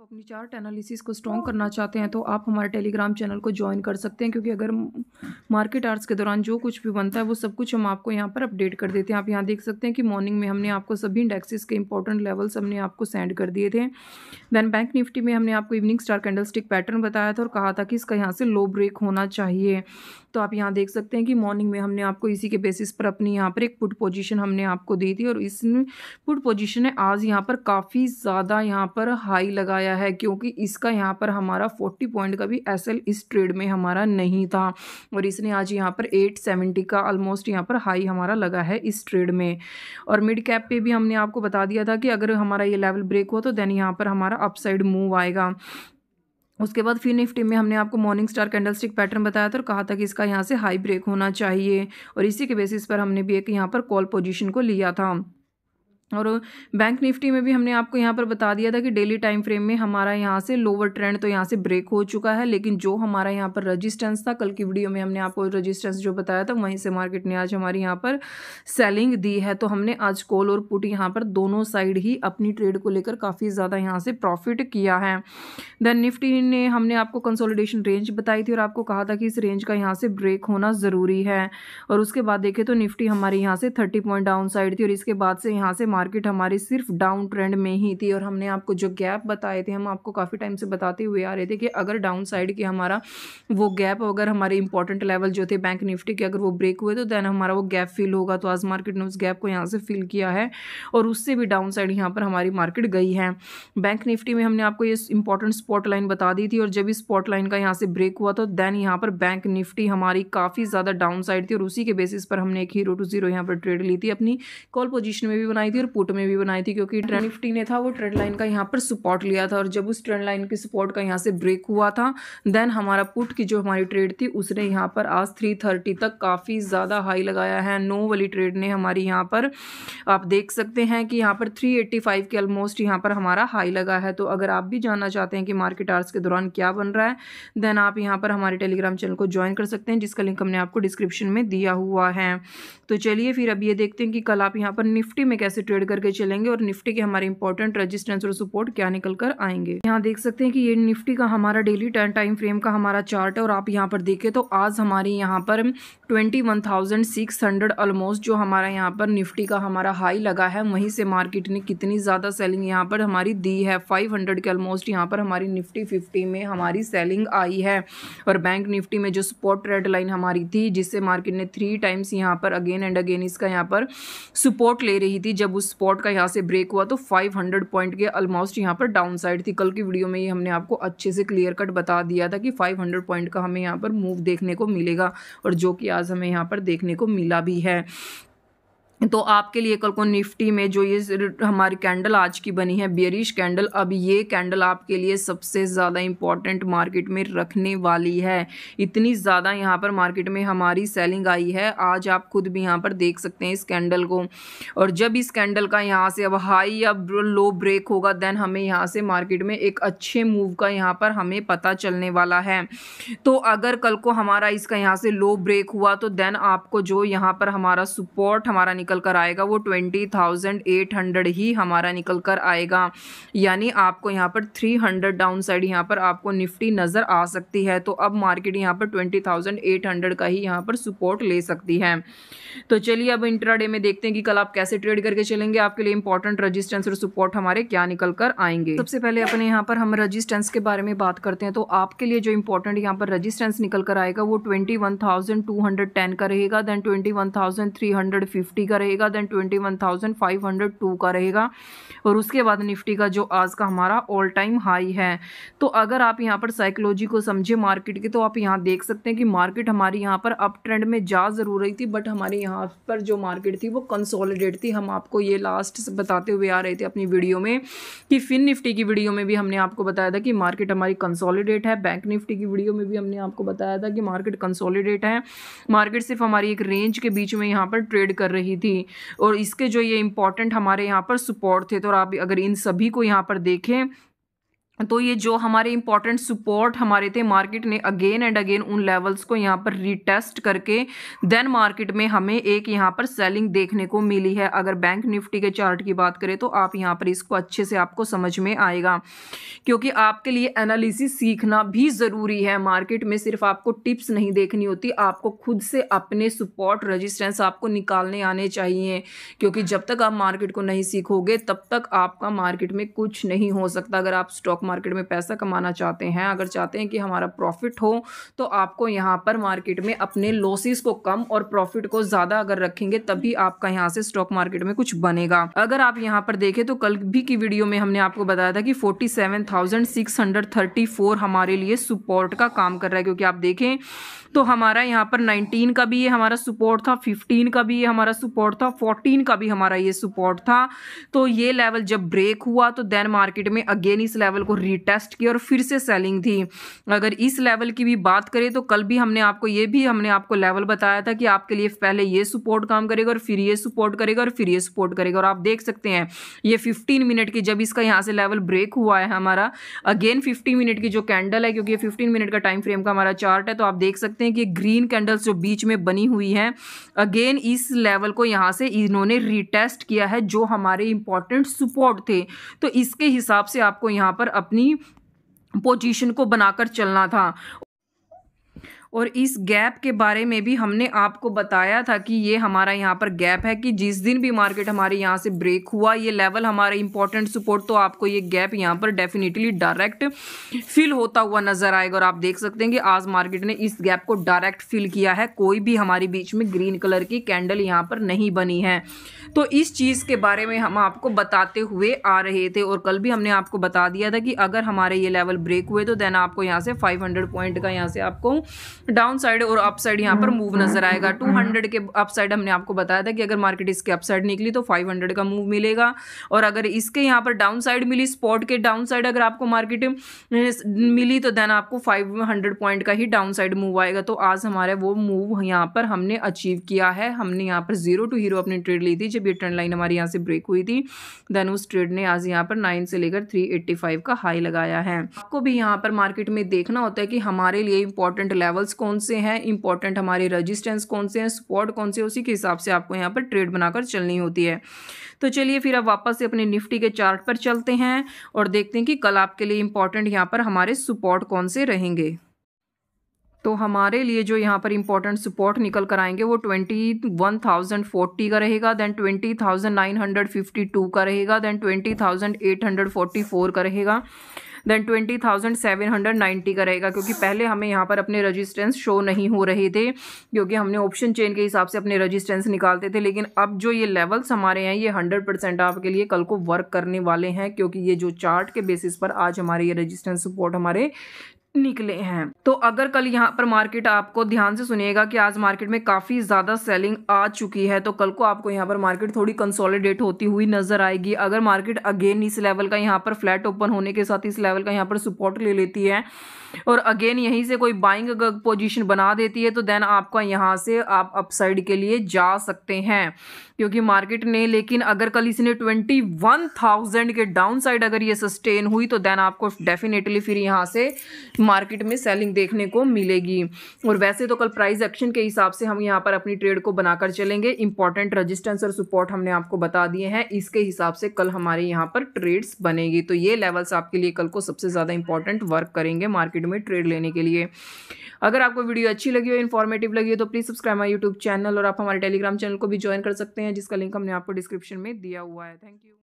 आप अपनी chart analysis को स्ट्रॉन्ग तो करना चाहते हैं तो आप हमारे टेलीग्राम चैनल को ज्वाइन कर सकते हैं क्योंकि अगर मार्केट आर्ट्स के दौरान जो कुछ भी बनता है वो सब कुछ हम आपको यहाँ पर अपडेट कर देते हैं आप यहाँ देख सकते हैं कि मॉर्निंग में हमने आपको सभी इंडेक्सेस के इंपॉर्टेंट लेवल्स हमने आपको सेंड कर दिए थे देन बैंक निफ्टी में हमने आपको evening star candlestick pattern बताया था और कहा था कि इसका यहाँ से लो ब्रेक होना चाहिए तो आप यहाँ देख सकते हैं कि मॉर्निंग में हमने आपको इसी के बेसिस पर अपनी यहाँ पर एक पुट पोजीशन हमने आपको दी थी और इस पुट पोजीशन ने आज यहाँ पर काफ़ी ज़्यादा यहाँ पर हाई लगाया गया है क्योंकि इसका यहाँ पर हमारा फोर्टी पॉइंट का भी एस इस ट्रेड में हमारा नहीं था और इसने आज यहाँ पर एट सेवेंटी का ऑलमोस्ट यहाँ पर हाई हमारा लगा है इस ट्रेड में और मिड कैप पे भी हमने आपको बता दिया था कि अगर हमारा ये लेवल ब्रेक हुआ तो देन यहाँ पर हमारा अपसाइड मूव आएगा उसके बाद फिर निफ्टी में हमने आपको मॉर्निंग स्टार कैंडलस्टिक पैटर्न बताया था और कहा था कि इसका यहाँ से हाई ब्रेक होना चाहिए और इसी के बेसिस पर हमने भी एक यहाँ पर कॉल पोजीशन को लिया था और बैंक निफ्टी में भी हमने आपको यहाँ पर बता दिया था कि डेली टाइम फ्रेम में हमारा यहाँ से लोअर ट्रेंड तो यहाँ से ब्रेक हो चुका है लेकिन जो हमारा यहाँ पर रजिस्टेंस था कल की वीडियो में हमने आपको रजिस्टेंस जो बताया था वहीं से मार्केट ने आज हमारी यहाँ पर सेलिंग दी है तो हमने आज कॉल और पुट यहाँ पर दोनों साइड ही अपनी ट्रेड को लेकर काफ़ी ज़्यादा यहाँ से प्रॉफिट किया है देन निफ्टी ने हमने आपको कंसोलिडेशन रेंज बताई थी और आपको कहा था कि इस रेंज का यहाँ से ब्रेक होना ज़रूरी है और उसके बाद देखें तो निफ्टी हमारे यहाँ से थर्टी पॉइंट डाउन साइड थी और इसके बाद से यहाँ से मार्केट हमारी सिर्फ डाउन ट्रेंड में ही थी और हमने आपको जो गैप बताए थे हम आपको काफ़ी टाइम से बताते हुए आ रहे थे कि अगर डाउन साइड की हमारा वो गैप अगर हमारे इंपॉर्टेंट लेवल जो थे बैंक निफ्टी के अगर वो ब्रेक हुए तो देन हमारा वो गैप फिल होगा तो आज मार्केट ने उस गैप को यहाँ से फिल किया है और उससे भी डाउन साइड यहाँ पर हमारी मार्केट गई है बैंक निफ्टी में हमने आपको ये इंपॉर्टेंट स्पॉट लाइन बता दी थी और जब इस स्पॉट लाइन का यहाँ से ब्रेक हुआ तो देन यहाँ पर बैंक निफ्टी हमारी काफ़ी ज़्यादा डाउन साइड थी और उसी के बेसिस पर हमने एक हीरो टू जीरो यहाँ पर ट्रेड ली थी अपनी कॉल पोजिशन में भी बनाई थी और पुट में भी बनाई थी क्योंकि ट्रेंड निफ्टी ने था वो ट्रेंड लाइन का यहाँ पर सपोर्ट लिया था और जब उस ट्रेंड लाइन के सपोर्ट का यहाँ से ब्रेक हुआ था देन हमारा पुट की जो हमारी ट्रेड थी उसने यहाँ पर आज थ्री थर्टी तक काफ़ी ज़्यादा हाई लगाया है नो वाली ट्रेड ने हमारी यहाँ पर आप देख सकते हैं कि यहाँ पर थ्री एट्टी फाइव के ऑलमोस्ट यहाँ पर हमारा हाई लगा है तो अगर आप भी जानना चाहते हैं कि मार्केट आर्स के दौरान क्या बन रहा है देन आप यहाँ पर हमारे टेलीग्राम चैनल को ज्वाइन कर सकते हैं जिसका लिंक हमने आपको डिस्क्रिप्शन में दिया हुआ है तो चलिए फिर अब ये देखते हैं कि कल आप यहाँ पर निफ्टी में कैसे ट्रेड ट्रेड करके चलेंगे और निफ्टी के हमारे इंपॉर्टेंट रजिस्टेंस और सपोर्ट क्या निकल कर आएंगे यहाँ देख सकते हैं कि ये निफ्टी का हमारा डेली टाइम फ्रेम का हमारा चार्ट है और आप यहाँ पर देखें तो आज हमारे यहाँ पर twenty one thousand six hundred almost जो हमारा यहाँ पर निफ्टी का हमारा हाई लगा है वहीं से मार्केट ने कितनी ज़्यादा सेलिंग यहाँ पर हमारी दी है फाइव हंड्रेड के ऑलमोस्ट यहाँ पर हमारी निफ्टी फिफ्टी में हमारी सेलिंग आई है और बैंक निफ्टी में जो सपोर्ट रेड लाइन हमारी थी जिससे मार्केट ने थ्री टाइम्स यहाँ पर अगेन एंड अगेन इसका यहाँ पर सपोर्ट ले रही थी जब उस स्पॉट का यहाँ से ब्रेक हुआ तो 500 पॉइंट के ऑलमोस्ट यहाँ पर डाउन साइड थी कल की वीडियो में ये हमने आपको अच्छे से क्लियर कट बता दिया था कि 500 पॉइंट का हमें यहाँ पर मूव देखने को मिलेगा और जो कि आज हमें यहाँ पर देखने को मिला भी है तो आपके लिए कल को निफ्टी में जो ये हमारी कैंडल आज की बनी है बियरिश कैंडल अब ये कैंडल आपके लिए सबसे ज़्यादा इम्पॉर्टेंट मार्केट में रखने वाली है इतनी ज़्यादा यहाँ पर मार्केट में हमारी सेलिंग आई है आज आप खुद भी यहाँ पर देख सकते हैं इस कैंडल को और जब इस कैंडल का यहाँ से अब हाई या लो ब्रेक होगा देन हमें यहाँ से मार्केट में एक अच्छे मूव का यहाँ पर हमें पता चलने वाला है तो अगर कल को हमारा इसका यहाँ से लो ब्रेक हुआ तो देन आपको जो यहाँ पर हमारा सपोर्ट हमारा निकल कर आएगा वो ट्वेंटी थाउजेंड एट हंड्रेड ही हमारा निकल कर आएगा यानी आपको यहाँ पर थ्री हंड्रेड डाउन साइड यहाँ पर आपको निफ्टी नज़र आ सकती है तो अब मार्केट यहाँ पर ट्वेंटी थाउजेंड एट हंड्रेड का ही यहाँ पर सपोर्ट ले सकती है तो चलिए अब इंट्राडे में देखते हैं कि कल आप कैसे ट्रेड करके चलेंगे आपके लिए इंपॉर्टेंट रजिस्टेंस और सपोर्ट हमारे क्या निकल कर आएंगे सबसे पहले अपने यहाँ पर हम रजिस्टेंस के बारे में बात करते हैं तो आपके लिए जो इंपॉर्टेंट यहाँ पर रजिस्टेंस निकल कर आएगा वो twenty one thousand two hundred ten का रहेगा then twenty one thousand three hundred fifty का रहेगा then twenty one thousand five hundred two का रहेगा और उसके बाद निफ्टी का जो आज का हमारा ऑल टाइम हाई है तो अगर आप यहाँ पर साइकोलॉजी को समझे मार्केट की तो आप यहाँ देख सकते हैं कि मार्केट हमारी यहाँ पर अप ट्रेंड में जा ज़रूर रही थी बट हमारे यहाँ पर जो मार्केट थी वो कंसोलिडेट थी हम आपको ये लास्ट बताते हुए आ रहे थे अपनी वीडियो में कि फिन निफ्टी की वीडियो में भी हमने आपको बताया था कि मार्केट हमारी कंसोलिडेट है बैंक निफ्टी की वीडियो में भी हमने आपको बताया था कि मार्केट कंसोलिडेट है मार्केट सिर्फ हमारी एक रेंज के बीच में यहाँ पर ट्रेड कर रही थी थी और इसके जो ये इम्पोर्टेंट हमारे यहाँ पर सपोर्ट थे तो आप अगर इन सभी को यहाँ पर देखें तो ये जो हमारे इंपॉर्टेंट सपोर्ट हमारे थे मार्केट ने अगेन एंड अगेन उन लेवल्स को यहाँ पर रिटेस्ट करके देन मार्केट में हमें एक यहाँ पर सेलिंग देखने को मिली है अगर बैंक निफ्टी के चार्ट की बात करें तो आप यहाँ पर इसको अच्छे से आपको समझ में आएगा क्योंकि आपके लिए एनालिसिस सीखना भी ज़रूरी है मार्केट में सिर्फ आपको टिप्स नहीं देखनी होती आपको खुद से अपने सपोर्ट रजिस्टेंस आपको निकालने आने चाहिए क्योंकि जब तक आप मार्केट को नहीं सीखोगे तब तक आपका मार्केट में कुछ नहीं हो सकता अगर आप स्टॉक मार्केट में पैसा कमाना चाहते हैं अगर चाहते हैं कि हमारा प्रॉफिट हो तो आपको यहाँ पर मार्केट में अपने लॉसेस को कम और प्रॉफिट को ज़्यादा अगर रखेंगे तभी आपका यहाँ से स्टॉक मार्केट में कुछ बनेगा अगर आप यहाँ पर देखें तो कल भी की वीडियो में हमने आपको बताया था कि फोर्टी हमारे लिए सपोर्ट का काम कर रहा है क्योंकि आप देखें तो हमारा यहाँ पर 19 का भी ये हमारा सपोर्ट था 15 का भी ये हमारा सपोर्ट था 14 का भी हमारा ये सपोर्ट था तो ये लेवल जब ब्रेक हुआ तो देन मार्केट में अगेन इस लेवल को रिटेस्ट किया और फिर से सेलिंग थी अगर इस लेवल की भी बात करें तो कल भी हमने आपको ये भी हमने आपको लेवल बताया था कि आपके लिए पहले ये सपोर्ट काम करेगा और फिर ये सपोर्ट करेगा और फिर ये सपोर्ट करेगा और आप देख सकते हैं ये फिफ्टीन मिनट की जब इसका यहाँ से लेवल ब्रेक हुआ है हमारा अगेन फिफ्टीन मिनट की जो कैंडल है क्योंकि ये फिफ्टीन मिनट का टाइम फ्रेम का हमारा चार्ट है तो आप देख सकते हैं कि ग्रीन कैंडल्स जो बीच में बनी हुई हैं अगेन इस लेवल को यहाँ से इन्होंने रिटेस्ट किया है जो हमारे इंपॉर्टेंट सपोर्ट थे तो इसके हिसाब से आपको यहाँ पर अप अपनी पोजीशन को बनाकर चलना था और इस गैप के बारे में भी हमने आपको बताया था कि ये हमारा यहाँ पर गैप है कि जिस दिन भी मार्केट हमारे यहाँ से ब्रेक हुआ ये लेवल हमारे इंपॉर्टेंट सपोर्ट तो आपको ये गैप यहाँ पर डेफिनेटली डायरेक्ट फिल होता हुआ नजर आएगा और आप देख सकते हैं कि आज मार्केट ने इस गैप को डायरेक्ट फिल किया है कोई भी हमारे बीच में ग्रीन कलर की कैंडल यहाँ पर नहीं बनी है तो इस चीज़ के बारे में हम आपको बताते हुए आ रहे थे और कल भी हमने आपको बता दिया था कि अगर हमारे ये लेवल ब्रेक हुए तो देन आपको यहाँ से फाइव पॉइंट का यहाँ से आपको डाउन साइड और अप साइड यहाँ पर मूव hmm, नजर hmm, आएगा टू hmm, हंड्रेड के अप साइड हमने आपको बताया था कि अगर मार्केट इसके अप साइड निकली तो फाइव हंड्रेड का मूव मिलेगा और अगर इसके यहाँ पर डाउन साइड मिली स्पॉट के डाउन साइड अगर आपको मार्केट मिली तो देन आपको फाइव हंड्रेड पॉइंट का ही डाउन साइड मूव आएगा तो आज हमारे वो मूव यहाँ पर हमने अचीव किया है हमने यहाँ पर जीरो टू हीरो अपनी ट्रेड ली थी जब ये ट्रेंड लाइन हमारे यहाँ से ब्रेक हुई थी देन उस ट्रेड ने आज यहाँ पर नाइन से लेकर थ्री एट्टी फाइव का हाई लगाया है आपको भी यहाँ पर मार्केट में देखना होता है कि हमारे लिए इंपॉर्टेंट लेवल्स कौन से हैं इंपॉर्टेंट हमारे रजिस्टेंस कौन से हैं सपोर्ट कौन से उसी के हिसाब से आपको यहाँ पर ट्रेड बनाकर चलनी होती है तो चलिए फिर अब वापस से अपने निफ्टी के चार्ट पर चलते हैं और देखते हैं कि कल आपके लिए इंपॉर्टेंट यहाँ पर हमारे सपोर्ट कौन से रहेंगे तो हमारे लिए जो यहाँ पर इंपॉर्टेंट सपोर्ट निकल कर आएंगे वो ट्वेंटी वन थाउजेंड फोर्टी का रहेगा then twenty thousand nine hundred fifty two का रहेगा then twenty thousand eight hundred forty four का रहेगा then twenty thousand seven hundred ninety का रहेगा क्योंकि पहले हमें यहाँ पर अपने रजिस्टेंस शो नहीं हो रहे थे क्योंकि हमने ऑप्शन चेन के हिसाब से अपने रजिस्टेंस निकालते थे लेकिन अब जो ये लेवल्स हमारे हैं ये हंड्रेड परसेंट आपके लिए कल को वर्क करने वाले हैं क्योंकि ये जो चार्ट के बेसिस पर आज हमारे ये रजिस्टेंस सपोर्ट हमारे निकले हैं तो अगर कल यहाँ पर मार्केट आपको ध्यान से सुनिएगा कि आज मार्केट में काफ़ी ज़्यादा सेलिंग आ चुकी है तो कल को आपको यहाँ पर मार्केट थोड़ी कंसोलिडेट होती हुई नजर आएगी अगर मार्केट अगेन इस लेवल का यहाँ पर फ्लैट ओपन होने के साथ इस लेवल का यहाँ पर सपोर्ट ले लेती है और अगेन यहीं से कोई बाइंग पोजिशन बना देती है तो देन आपका यहाँ से आप अपसाइड के लिए जा सकते हैं क्योंकि मार्केट ने लेकिन अगर कल इसने ट्वेंटी वन थाउजेंड के डाउन साइड अगर ये सस्टेन हुई तो देन आपको डेफिनेटली फिर यहाँ से मार्केट में सेलिंग देखने को मिलेगी और वैसे तो कल प्राइस एक्शन के हिसाब से हम यहाँ पर अपनी ट्रेड को बनाकर चलेंगे इंपॉर्टेंट रजिस्टेंस और सपोर्ट हमने आपको बता दिए हैं इसके हिसाब से कल हमारे यहाँ पर ट्रेड्स बनेगी तो ये लेवल्स आपके लिए कल को सबसे ज़्यादा इंपॉर्टेंट वर्क करेंगे मार्केट में ट्रेड लेने के लिए अगर आपको वीडियो अच्छी लगी हो इन्फॉर्मेटिव लगी हो तो please subscribe my YouTube channel और आप हमारे टेलीग्राम चैनल को भी ज्वाइन कर सकते हैं जिसका लिंक हमने आपको डिस्क्रिप्शन में दिया हुआ है थैंक यू